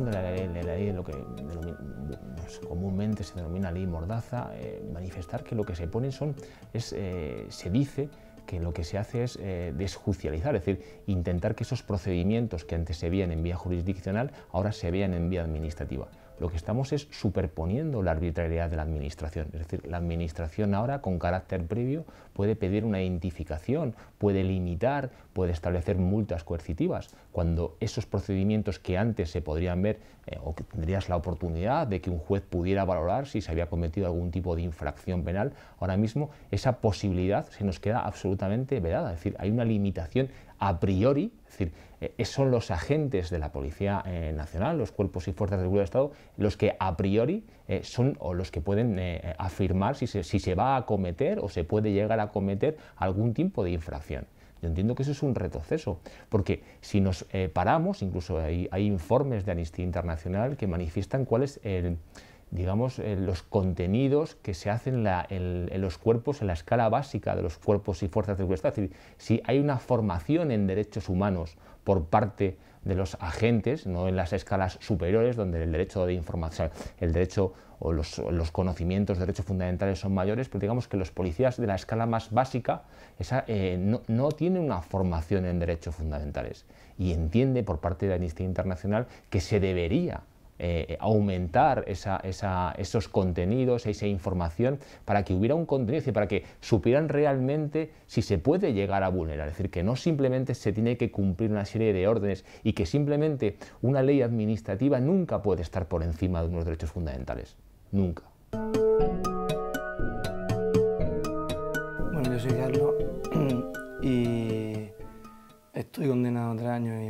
de la ley, de, lo que pues, comúnmente se denomina ley mordaza, eh, manifestar que lo que se pone son, es, eh, se dice que lo que se hace es desjucializar, eh, desjudicializar, es decir, intentar que esos procedimientos que antes se veían en vía jurisdiccional ahora se vean en vía administrativa lo que estamos es superponiendo la arbitrariedad de la Administración. Es decir, la Administración ahora, con carácter previo, puede pedir una identificación, puede limitar, puede establecer multas coercitivas, cuando esos procedimientos que antes se podrían ver eh, o que tendrías la oportunidad de que un juez pudiera valorar si se había cometido algún tipo de infracción penal, ahora mismo esa posibilidad se nos queda absolutamente vedada. Es decir, hay una limitación a priori, es decir, eh, son los agentes de la Policía eh, Nacional, los cuerpos y fuerzas de seguridad del Estado, los que a priori eh, son o los que pueden afirmar si se, va a cometer o se puede llegar a cometer algún tipo de infracción. Yo entiendo que eso es un retroceso, porque si nos paramos, incluso hay, hay, informes de Amnistía Internacional que manifiestan cuál es el, digamos, eh, los contenidos que se hacen en, los cuerpos, en la escala básica de los cuerpos y fuerzas de seguridad. si hay una formación en derechos humanos por parte de los agentes, no en las escalas superiores, donde el derecho de información, el derecho o los, conocimientos conocimientos, derechos fundamentales son mayores, pero digamos que los policías de la escala más básica eh, no, no tienen una formación en derechos fundamentales y entiende por parte de la Amnistía Internacional que se debería eh, aumentar esos contenidos, esa información, para que hubiera un contenido, y para que supieran realmente si se puede llegar a vulnerar. Es decir, que no simplemente se tiene que cumplir una serie de órdenes y que simplemente una ley administrativa nunca puede estar por encima de unos derechos fundamentales. Nunca. Bueno, yo soy Carlos y estoy condenado a tres años y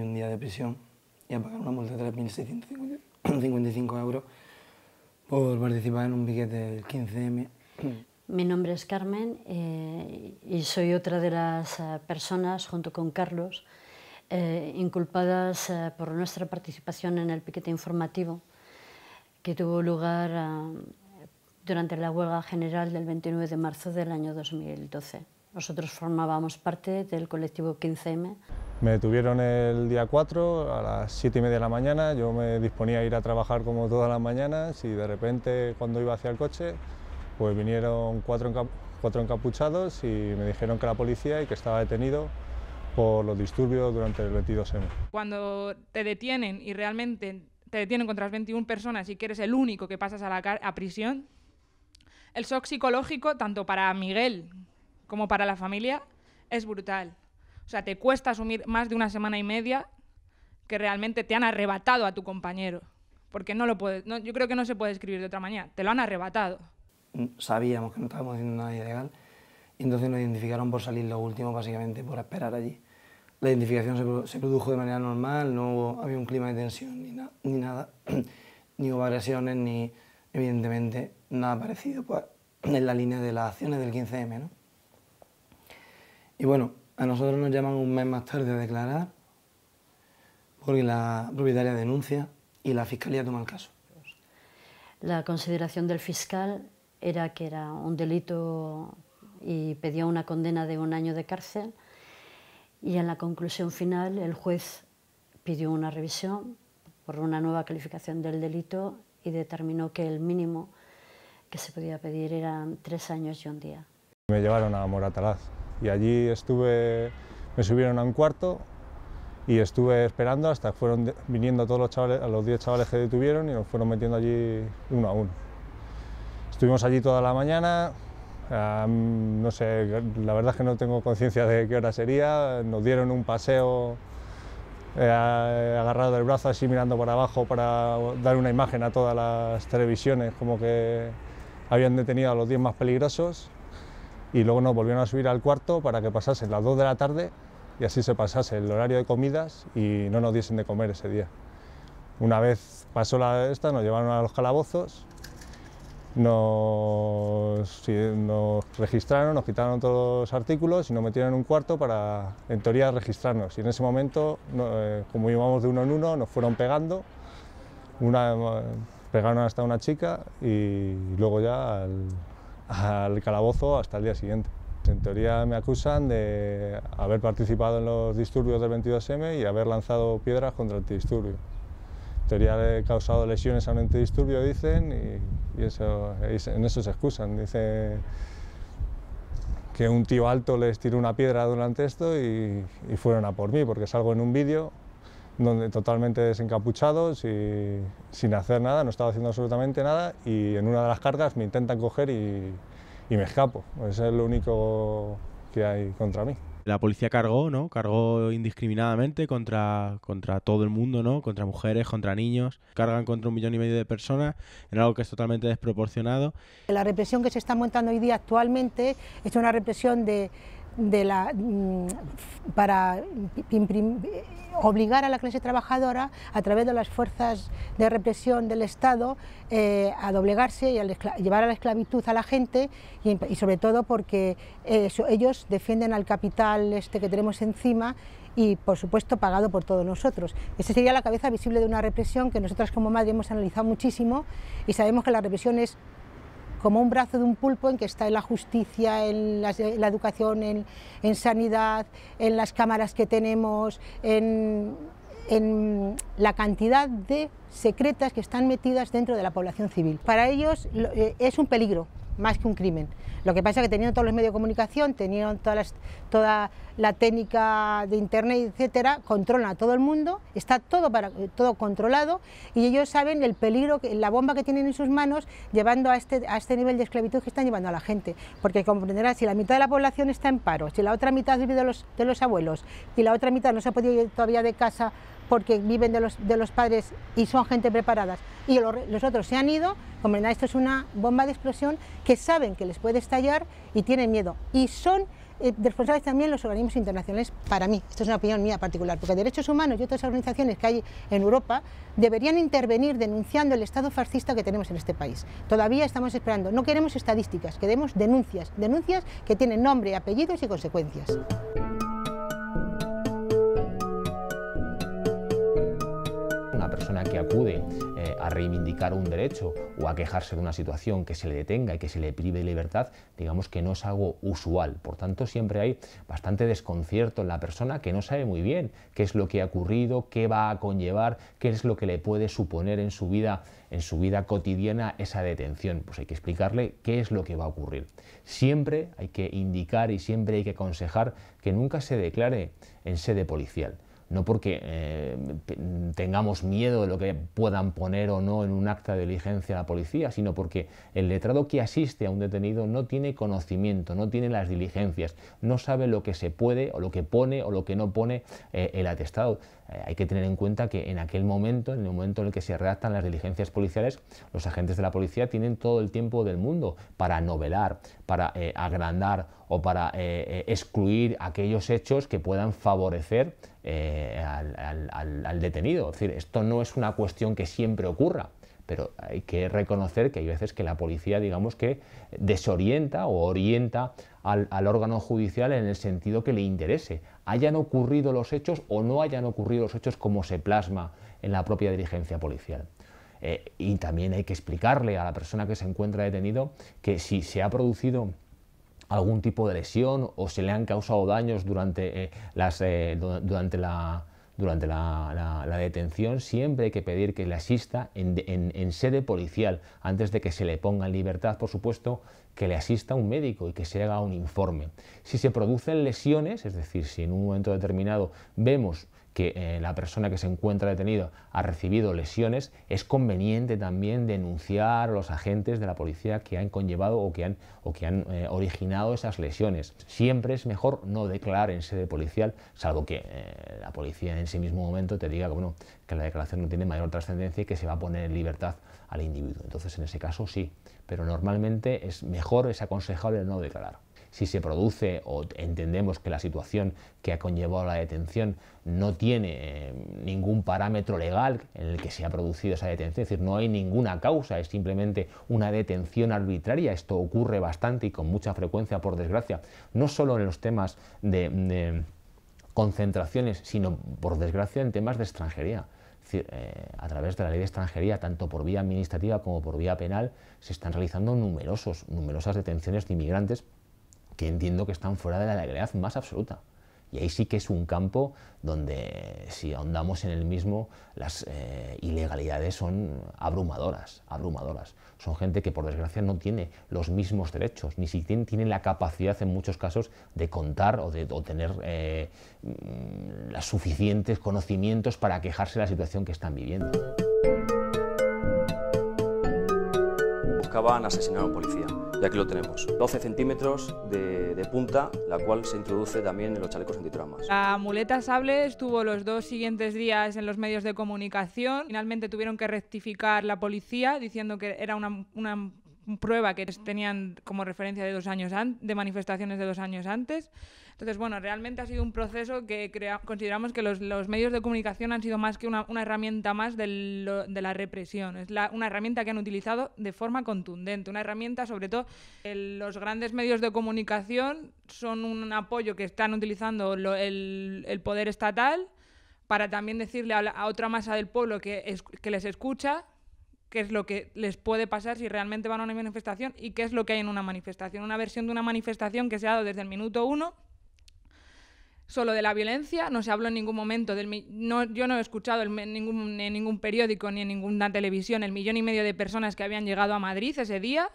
un día de prisión y a pagar una multa de 3.655 euros por participar en un piquete del 15M. Mi nombre es Carmen eh, y soy otra de las eh, personas, junto con Carlos, eh, inculpadas por nuestra participación en el piquete informativo que tuvo lugar durante la huelga general del 29 de marzo del año 2012. Nosotros formábamos parte del colectivo 15M. Me detuvieron el día 4 a las 7 y media de la mañana. Yo me disponía a ir a trabajar como todas las mañanas y de repente cuando iba hacia el coche pues vinieron cuatro, cuatro encapuchados y me dijeron que la policía y que estaba detenido por los disturbios durante el 22M. Cuando te detienen y realmente te detienen contra las 21 personas y que eres el único que pasas a, la a prisión, el shock psicológico, tanto para Miguel como para la familia es brutal. O sea, te cuesta asumir más de una semana y media que realmente te han arrebatado a tu compañero. Porque no lo puedes, yo creo que no se puede escribir de otra manera, te lo han arrebatado. Mm, sabíamos que no estábamos haciendo nada ilegal y entonces nos identificaron por salir lo último, básicamente por esperar allí. La identificación se, produjo de manera normal, no hubo, había un clima de tensión ni, ni nada, ni hubo agresiones, ni evidentemente nada parecido pues, en la línea de las acciones del 15M. ¿no? Y bueno, a nosotros nos llaman un mes más tarde a declarar porque la propietaria denuncia y la fiscalía toma el caso. La consideración del fiscal era que era un delito y pedía una condena de un año de cárcel y en la conclusión final el juez pidió una revisión por una nueva calificación del delito y determinó que el mínimo que se podía pedir eran tres años y un día. Me llevaron a Moratalaz, y allí estuve, me subieron a un cuarto y estuve esperando hasta que fueron viniendo todos los chavales, a los 10 chavales que detuvieron y nos fueron metiendo allí uno a uno. Estuvimos allí toda la mañana, no sé, la verdad es que no tengo conciencia de qué hora sería, nos dieron un paseo eh, agarrado del brazo así mirando para abajo para dar una imagen a todas las televisiones como que habían detenido a los 10 más peligrosos y luego nos volvieron a subir al cuarto para que pasasen las 2 de la tarde y así se pasase el horario de comidas y no nos diesen de comer ese día. Una vez pasó la esta, nos llevaron a los calabozos, nos, registraron, nos quitaron todos los artículos y nos metieron en un cuarto para, en teoría, registrarnos. Y en ese momento, eh, como íbamos de uno en uno, nos fueron pegando. Una, eh, pegaron hasta una chica y luego ya al, al calabozo hasta el día siguiente. En teoría me acusan de haber participado en los disturbios del 22M y haber lanzado piedras contra el antidisturbio. En teoría he causado lesiones a un antidisturbio, dicen, y, eso, en eso se excusan. dicen... que un tío alto les tiró una piedra durante esto y, y fueron a por mí, porque salgo en un vídeo donde totalmente desencapuchados y sin hacer nada, no estaba haciendo absolutamente nada y en una de las cargas me intentan coger y, me escapo. Eso pues es lo único que hay contra mí. La policía cargó, ¿no? Cargó indiscriminadamente contra, contra todo el mundo, ¿no? Contra mujeres, contra niños. Cargan contra un millón y medio de personas en algo que es totalmente desproporcionado. La represión que se está montando hoy día actualmente es una represión de, de la, mm, para obligar a la clase trabajadora, a través de las fuerzas de represión del Estado, eh, a doblegarse y a llevar a la esclavitud a la gente, y, sobre todo porque ellos defienden al capital este que tenemos encima y, por supuesto, pagado por todos nosotros. Esa sería la cabeza visible de una represión que nosotros como madre hemos analizado muchísimo y sabemos que la represión es como un brazo de un pulpo en que está en la justicia, en la, eh, la educación, en, sanidad, en las cámaras que tenemos, en, la cantidad de secretas que están metidas dentro de la población civil. Para ellos eh, es un peligro, más que un crimen. Lo que pasa es que tenían todos los medios de comunicación, tenían todas toda la técnica de internet, etcétera, controlan a todo el mundo, está todo, para, eh, todo controlado y ellos saben el peligro, la bomba que tienen en sus manos llevando a este, a este nivel de esclavitud que están llevando a la gente. Porque comprenderás, si la mitad de la población está en paro, si la otra mitad vive de los, de los abuelos y la otra mitad no se ha podido ir todavía de casa porque viven de los, padres y son gente preparada... y los otros se han ido, comprenderán, esto es una bomba de explosión que saben que les puede estallar y tienen miedo. Y son eh, responsables también los organismos internacionales, para mí, esto es una opinión mía particular, porque derechos humanos y otras organizaciones que hay en Europa deberían intervenir denunciando el Estado fascista que tenemos en este país. Todavía estamos esperando, no queremos estadísticas, queremos denuncias, denuncias que tienen nombre, apellidos y consecuencias. una persona que acude eh, a reivindicar un derecho o a quejarse de una situación que se le detenga y que se le prive de libertad, digamos que no es algo usual. Por tanto, siempre hay bastante desconcierto en la persona que no sabe muy bien qué es lo que ha ocurrido, qué va a conllevar, qué es lo que le puede suponer en su vida, en su vida cotidiana esa detención. Pues hay que explicarle qué es lo que va a ocurrir. Siempre hay que indicar y siempre hay que aconsejar que nunca se declare en sede policial no porque eh, tengamos miedo de lo que puedan poner o no en un acta de diligencia a la policía, sino porque el letrado que asiste a un detenido no tiene conocimiento, no tiene las diligencias, no sabe lo que se puede o lo que pone o lo que no pone eh, el atestado. Eh, hay que tener en cuenta que en aquel momento, en el momento en el que se redactan las diligencias policiales, los agentes de la policía tienen todo el tiempo del mundo para novelar, para eh, agrandar o para eh, excluir aquellos hechos que puedan favorecer al, al detenido. Es decir, esto no es una cuestión que siempre ocurra pero hay que reconocer que hay veces que la policía, digamos que desorienta o orienta al, órgano judicial en el sentido que le interese, hayan ocurrido los hechos o no hayan ocurrido los hechos como se plasma en la propia dirigencia policial. Eh, y también hay que explicarle a la persona que se encuentra detenido que si se ha producido algún tipo de lesión o se le han causado daños durante, eh, las, eh, durante la, durante la, detención siempre hay que pedir que le asista en, en, sede policial, antes de que se le ponga en libertad, por supuesto, que le asista un médico y que se haga un informe. Si se producen lesiones, es decir, si en un momento determinado vemos que eh, la persona que se encuentra detenida ha recibido lesiones, es conveniente también denunciar a los agentes de la policía que han conllevado o que han, o que han eh, originado esas lesiones. Siempre es mejor no declarar en sede policial, salvo que eh, la policía en ese mismo momento te diga que, que la declaración no tiene mayor trascendencia y que se va a poner en libertad al individuo. Entonces, en ese caso sí, pero normalmente es mejor, es aconsejable no declarar si se produce o entendemos que la situación que ha conllevado la detención no tiene eh, ningún parámetro legal en el que se ha producido esa detención, es decir, no hay ninguna causa, es simplemente una detención arbitraria, esto ocurre bastante y con mucha frecuencia, por desgracia, no solo en los temas de, concentraciones, sino, por desgracia, en temas de extranjería. Es decir, eh, a través de la ley de extranjería, tanto por vía administrativa como por vía penal, se están realizando numerosos, numerosas detenciones de inmigrantes que entiendo que están fuera de la legalidad más absoluta. Y ahí sí que es un campo donde, si ahondamos en el mismo, las eh, ilegalidades son abrumadoras, abrumadoras. Son gente que, por desgracia, no tiene los mismos derechos, ni siquiera tiene la capacidad, en muchos casos, de contar o de tener eh, mm, los suficientes conocimientos para quejarse de la situación que están viviendo. buscaban asesinar a un policía. Y aquí lo tenemos, 12 centímetros de, punta, la cual se introduce también en los chalecos antitramas. La muleta sable estuvo los dos siguientes días en los medios de comunicación. Finalmente tuvieron que rectificar la policía diciendo que era una prueba que tenían como referencia de dos años de manifestaciones de dos años antes. Entonces, bueno, realmente ha sido un proceso que consideramos que los, los, medios de comunicación han sido más que una, una herramienta más de la represión. Es una herramienta que han utilizado de forma contundente, una herramienta sobre todo los grandes medios de comunicación son un apoyo que están utilizando el, el, poder estatal para también decirle a, otra masa del pueblo que, es, que les escucha qué es lo que les puede pasar si realmente van a una manifestación y qué es lo que hay en una manifestación. Una versión de una manifestación que se ha dado desde el minuto uno, solo de la violencia, no se habló en ningún momento, del, yo no he escuchado ningún, en ningún periódico ni en ninguna televisión el millón y medio de personas que habían llegado a Madrid ese día,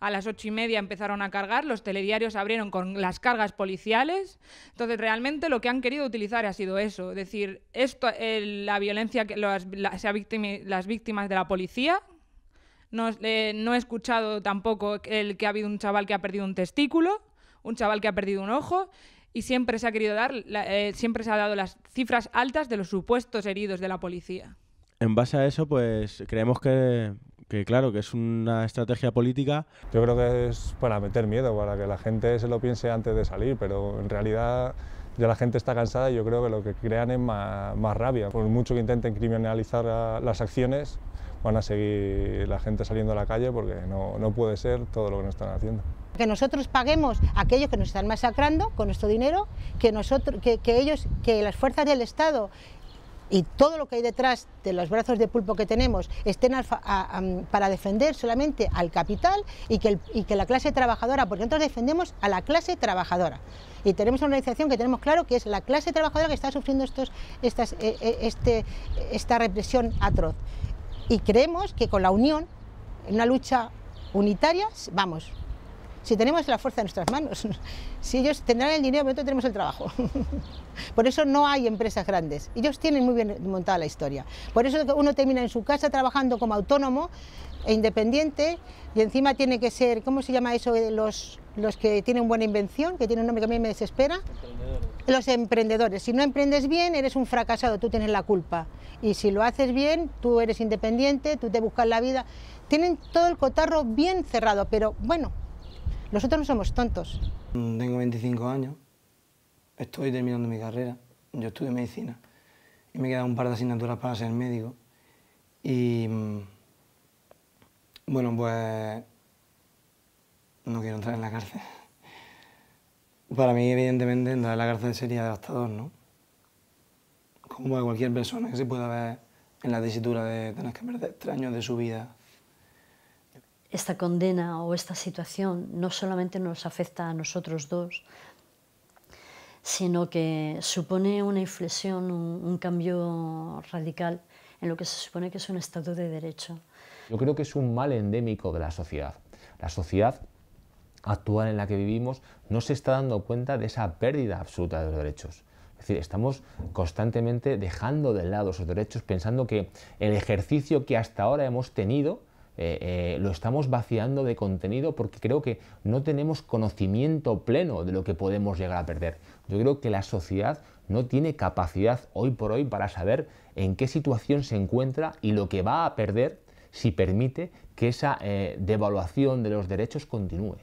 a las ocho y media empezaron a cargar, los telediarios abrieron con las cargas policiales. Entonces, realmente lo que han querido utilizar ha sido eso, es decir, esto, la violencia que las, víctima las víctimas de la policía, eh, no, he escuchado tampoco el que ha habido un chaval que ha perdido un testículo, un chaval que ha perdido un ojo, y siempre se ha querido dar, eh, siempre se ha dado las cifras altas de los supuestos heridos de la policía. En base a eso, pues creemos que, que claro, que es una estrategia política. Yo creo que es para meter miedo, para que la gente se lo piense antes de salir, pero en realidad ya la gente está cansada y yo creo que lo que crean es más, rabia. Por mucho que intenten criminalizar las acciones, van a seguir la gente saliendo a la calle porque no, puede ser todo lo que nos están haciendo que nosotros paguemos a aquellos que nos están masacrando con nuestro dinero, que, nosotros, que ellos, que las fuerzas del Estado y todo lo que hay detrás de los brazos de pulpo que tenemos estén para defender solamente al capital y que, y que la clase trabajadora, porque nosotros defendemos a la clase trabajadora. Y tenemos una organización que tenemos claro que es la clase trabajadora que está sufriendo estos, estas, eh, eh, este, esta represión atroz. Y creemos que con la unión, en una lucha unitaria, vamos, si tenemos la fuerza en nuestras manos, si ellos tendrán el dinero, nosotros tenemos el trabajo. Por eso no hay empresas grandes. Ellos tienen muy bien montada la historia. Por eso uno termina en su casa trabajando como autónomo e independiente y encima tiene que ser, ¿cómo se llama eso? Los, los que tienen buena invención, que tienen un nombre que a mí me desespera. Los emprendedores. Si no emprendes bien, eres un fracasado, tú tienes la culpa. Y si lo haces bien, tú eres independiente, tú te buscas la vida. Tienen todo el cotarro bien cerrado, pero bueno, nosotros no somos tontos. Mm, tengo 25 años, estoy terminando mi carrera, yo estudio medicina y me quedado un par de asignaturas para ser médico. Y mm, bueno, pues no quiero entrar en la cárcel. Para mí, evidentemente, entrar en la cárcel sería devastador, ¿no? Como cualquier persona que se pueda ver en la tesitura de tener que perder tres años de su vida esta condena o esta situación no solamente nos afecta a nosotros dos, sino que supone una inflexión, un, cambio radical en lo que se supone que es un Estado de Derecho. Yo creo que es un mal endémico de la sociedad. La sociedad actual en la que vivimos no se está dando cuenta de esa pérdida absoluta de los derechos. Es decir, estamos constantemente dejando de lado esos derechos, pensando que el ejercicio que hasta ahora hemos tenido eh, eh, lo estamos vaciando de contenido porque creo que no tenemos conocimiento pleno de lo que podemos llegar a perder. Yo creo que la sociedad no tiene capacidad hoy por hoy para saber en qué situación se encuentra y lo que va a perder si permite que esa eh, devaluación de los derechos continúe.